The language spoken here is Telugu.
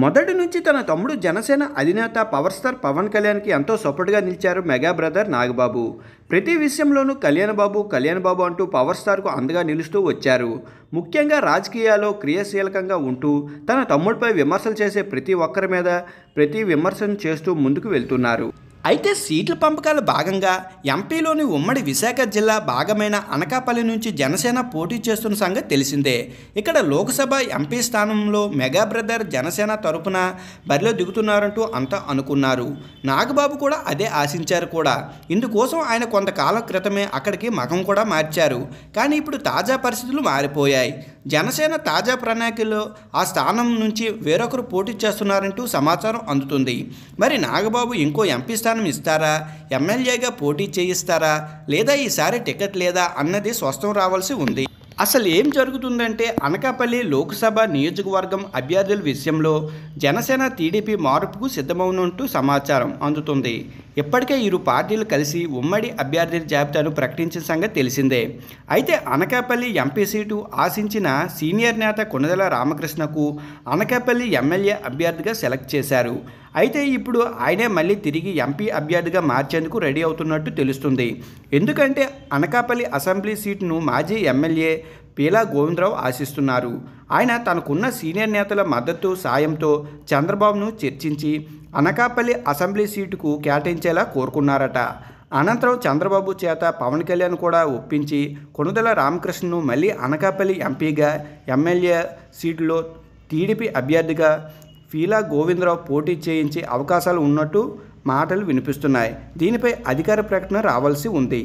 మొదటి నుంచి తన తమ్ముడు జనసేన అధినేత పవర్ స్టార్ పవన్ కళ్యాణ్కి ఎంతో సపోర్ట్గా నిలిచారు మెగా బ్రదర్ నాగబాబు ప్రతి విషయంలోనూ కళ్యాణ్ బాబు కళ్యాణ్ బాబు అంటూ పవర్ స్టార్కు అందగా నిలుస్తూ వచ్చారు ముఖ్యంగా రాజకీయాల్లో క్రియాశీలకంగా ఉంటూ తన తమ్ముడిపై విమర్శలు చేసే ప్రతి ఒక్కరి మీద ప్రతి విమర్శను చేస్తూ ముందుకు వెళ్తున్నారు అయితే సీట్ల పంపకాల భాగంగా ఎంపీలోని ఉమ్మడి విశాఖ జిల్లా భాగమైన అనకాపల్లి నుంచి జనసేన పోటీ చేస్తున్న సంగతి తెలిసిందే ఇక్కడ లోక్సభ ఎంపీ స్థానంలో మెగా బ్రదర్ జనసేన తరపున బరిలో దిగుతున్నారంటూ అంతా అనుకున్నారు నాగబాబు కూడా అదే ఆశించారు కూడా ఇందుకోసం ఆయన కొంతకాలం క్రితమే అక్కడికి మగం కూడా మార్చారు కానీ ఇప్పుడు తాజా పరిస్థితులు మారిపోయాయి జనసేన తాజా ప్రణాళికలో ఆ స్థానం నుంచి వేరొకరు పోటీ చేస్తున్నారంటూ సమాచారం అందుతుంది మరి నాగబాబు ఇంకో ఎంపీ స్థానం స్థానం ఇస్తారా ఎమ్మెల్యేగా పోటీ చేయిస్తారా లేదా ఈసారి టికెట్ లేదా అన్నది స్వస్థం రావాల్సి ఉంది అసలు ఏం జరుగుతుందంటే అనకాపల్లి లోక్సభ నియోజకవర్గం అభ్యర్థుల విషయంలో జనసేన టీడీపీ మార్పుకు సిద్ధమవునట్టు సమాచారం అందుతుంది ఇప్పటికే ఇరు పార్టీలు కలిసి ఉమ్మడి అభ్యర్థుల జాబితాను ప్రకటించిన సంగతి తెలిసిందే అయితే అనకాపల్లి ఎంపీ సీటు ఆశించిన సీనియర్ నేత కొనదల రామకృష్ణకు అనకాపల్లి ఎమ్మెల్యే అభ్యర్థిగా సెలెక్ట్ చేశారు అయితే ఇప్పుడు ఆయనే మళ్ళీ తిరిగి ఎంపీ అభ్యర్థిగా మార్చేందుకు రెడీ అవుతున్నట్టు తెలుస్తుంది ఎందుకంటే అనకాపల్లి అసెంబ్లీ సీట్ను మాజీ ఎమ్మెల్యే పీలా గోవిందరావు ఆశిస్తున్నారు ఆయన తనకున్న సీనియర్ నేతల మద్దతు సాయంతో చంద్రబాబును చర్చించి అనకాపల్లి అసెంబ్లీ సీటుకు కేటాయించేలా కోరుకున్నారట అనంతరం చంద్రబాబు చేత పవన్ కళ్యాణ్ కూడా ఒప్పించి కొనుదల రామకృష్ణను మళ్ళీ అనకాపల్లి ఎంపీగా ఎమ్మెల్యే సీటులో టీడీపీ అభ్యర్థిగా ఫీలా గోవిందరావు పోటీ చేయించే అవకాశాలు ఉన్నట్టు మాటలు వినిపిస్తున్నాయి దీనిపై అధికార ప్రకటన రావాల్సి ఉంది